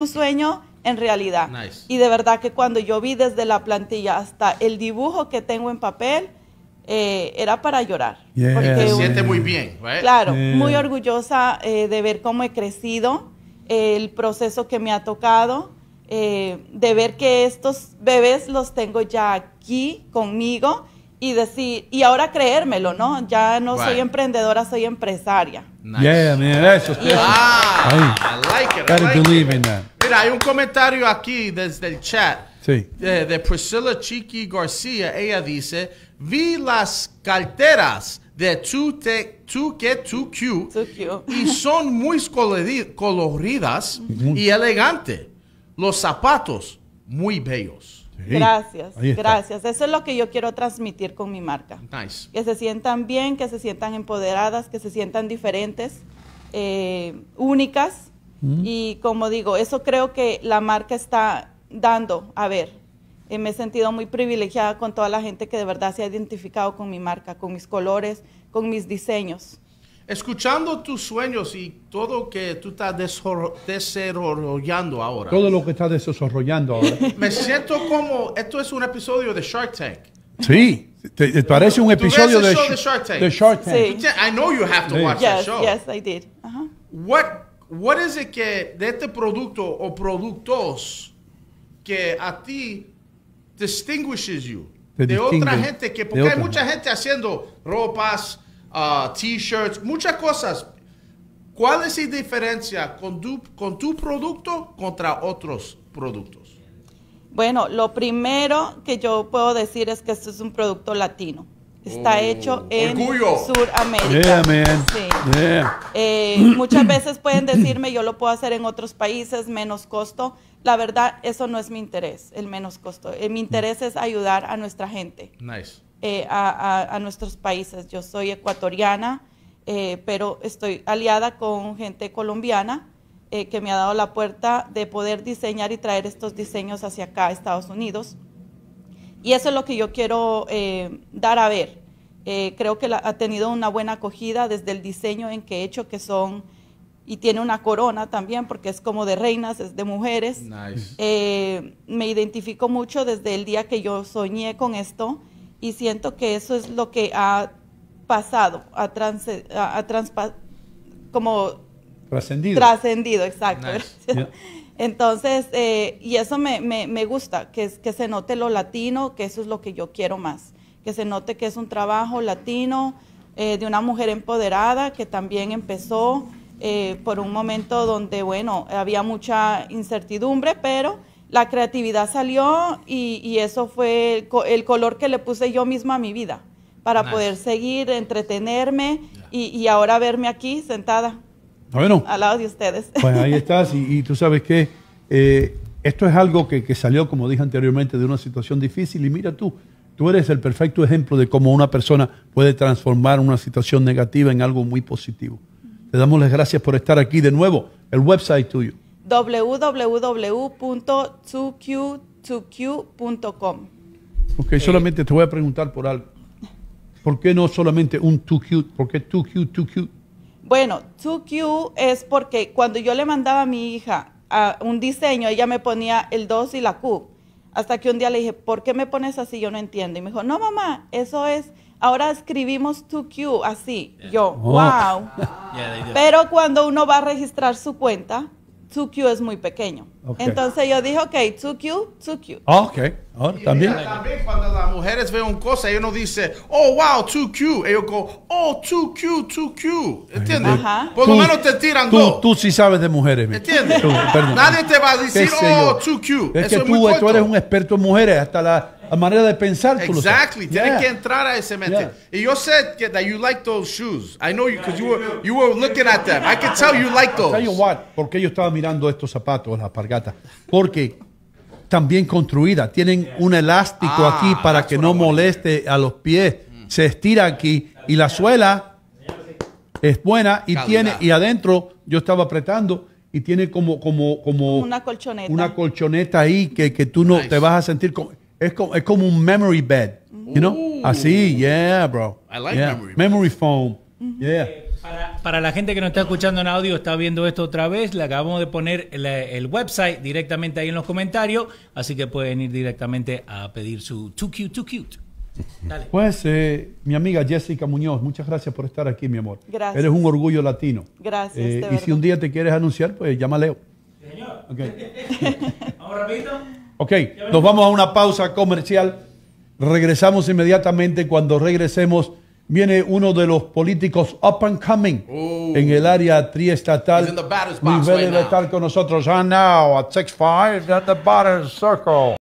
un sueño en realidad. Y de verdad que cuando yo vi desde la plantilla hasta el dibujo que tengo en papel, eh, era para llorar. Porque, siente muy bien, Claro, muy orgullosa eh, de ver cómo he crecido, el proceso que me ha tocado, eh, de ver que estos bebés los tengo ya aquí conmigo y decir, y ahora creérmelo, ¿no? Ya no soy emprendedora, soy empresaria. Yeah, man, that's special. Ah, I like it. believe in that. Mira, hay un comentario aquí desde el chat sí. Eh, de, Priscilla Chiqui García. Ella dice, vi las carteras de Too que Too Q y son muy coloridas y elegantes. Los zapatos muy bellos gracias, gracias. Eso es lo que yo quiero transmitir con mi marca. Que se sientan bien, que se sientan empoderadas, que se sientan diferentes, eh, únicas. Mm. Y como digo, eso creo que la marca está dando a ver. Eh, me he sentido muy privilegiada con toda la gente que de verdad se ha identificado con mi marca, con mis colores, con mis diseños. Escuchando tus sueños y todo que tú estás desarrollando ahora. Todo lo que estás desarrollando ahora. Me siento como, esto es un episodio de Shark Tank. Sí, te, parece un episodio de, Shark Tank. Sí. I know you have to sí. watch the show. Yes, I did. What, what is it que de este producto o productos que a ti distinguishes you? de otra gente que porque hay mucha gente haciendo ropas Ah, t-shirts, muchas cosas. ¿Cuál es la diferencia con tu, producto contra otros productos? Bueno, lo primero que yo puedo decir es que esto es un producto latino. Está oh, hecho en Suramérica. Eh, muchas veces pueden decirme, yo lo puedo hacer en otros países, menos costo. La verdad, eso no es mi interés, el menos costo. Eh, mi interés es ayudar a nuestra gente. Nice. Eh, a, nuestros países. Yo soy ecuatoriana, eh, pero estoy aliada con gente colombiana eh, que me ha dado la puerta de poder diseñar y traer estos diseños hacia acá, a Estados Unidos. Y eso es lo que yo quiero dar a ver. creo que ha tenido una buena acogida desde el diseño en que he hecho, que son y tiene una corona también porque es como de reinas, es de mujeres. Nice. me identifico mucho desde el día que yo soñé con esto y siento que eso es lo que ha pasado, ha, trans, como trascendido. Trascendido, exacto. Entonces, eh, y eso me, gusta, que, que se note lo latino, que eso es lo que yo quiero más, que se note que es un trabajo latino eh, de una mujer empoderada que también empezó eh, por un momento donde, bueno, había mucha incertidumbre, pero la creatividad salió y, eso fue el, color que le puse yo misma a mi vida para poder seguir, entretenerme y, ahora verme aquí sentada. Bueno. Al lado de ustedes. Pues ahí estás y, tú sabes que eh, esto es algo que, salió, como dije anteriormente, de una situación difícil y mira tú, tú eres el perfecto ejemplo de cómo una persona puede transformar una situación negativa en algo muy positivo. Te damos las gracias por estar aquí de nuevo, el website tuyo www.2q2q.com. Ok, eh. solamente te voy a preguntar por algo. ¿Por qué no solamente un 2Q? ¿Por qué 2Q, 2Q? Bueno, 2Q es porque cuando yo le mandaba a mi hija un diseño, ella me ponía el 2 y la Q. Hasta que un día le dije, ¿por qué me pones así? Yo no entiendo. Y me dijo, no, mamá, eso es, ahora escribimos 2Q así. Yo, wow. Oh. Pero cuando uno va a registrar su cuenta, 2Q es muy pequeño. Okay. Entonces yo dije, ok, 2Q, 2Q. Ah, ok. Ahora también. Mira, también cuando las mujeres ven cosas cosa, ellos no dicen, oh, wow, 2Q. Ellos go, oh, 2Q, 2Q. ¿Entiendes? Ajá. Por lo menos te tiran tú, dos. Tú sí sabes de mujeres. ¿Entiendes? Tú, Nadie te va a decir, oh, 2Q. Es Eso que es tú, muy tú eres un experto en mujeres. Hasta la a manera de pensar. Tú exactly. Lo Tienes que entrar a ese mente. Y yo sé que that you like those shoes. I know you because you were you were looking at them. I can tell you like those. what. Porque yo estaba mirando estos zapatos, las pargatas? porque también construida. Tienen un elástico ah, aquí para que no moleste a los pies. Se estira aquí y la suela es buena y tiene y adentro yo estaba apretando y tiene como como como una colchoneta ahí que, que tú no te vas a sentir como es como, un memory bed. Así, yeah, bro. I like memory. Memory foam. Yeah. Eh, para, la gente que no está escuchando en audio, está viendo esto otra vez, le acabamos de poner el, website directamente ahí en los comentarios, así que pueden ir directamente a pedir su Too Cute, Too Cute. Pues, eh, mi amiga Jessica Muñoz, muchas gracias por estar aquí, mi amor. Gracias. Eres un orgullo latino. Gracias. Eh, y si un día te quieres anunciar, pues llama Leo. Señor. Okay. Vamos rapidito. Ok, nos vamos a una pausa comercial. Regresamos inmediatamente. Cuando regresemos, viene uno de los políticos up and coming en el área triestatal. Nivel right estar con nosotros. And now at 6'5", 5 at the bottom circle.